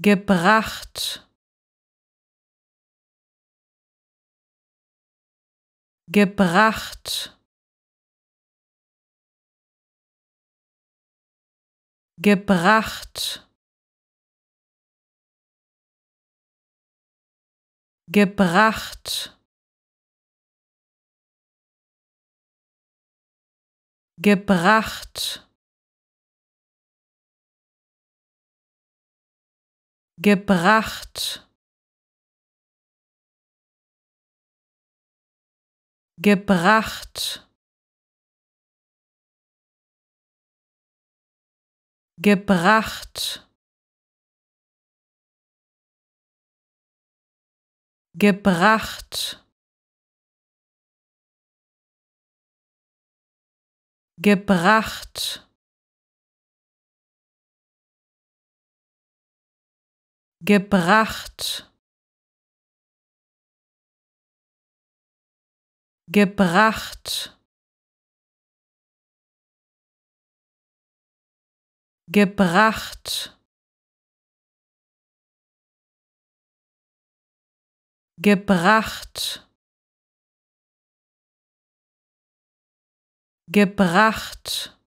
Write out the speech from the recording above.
gebracht gebracht gebracht gebracht gebracht gebracht gebracht gebracht gebracht gebracht gebracht gebracht gebracht gebracht gebracht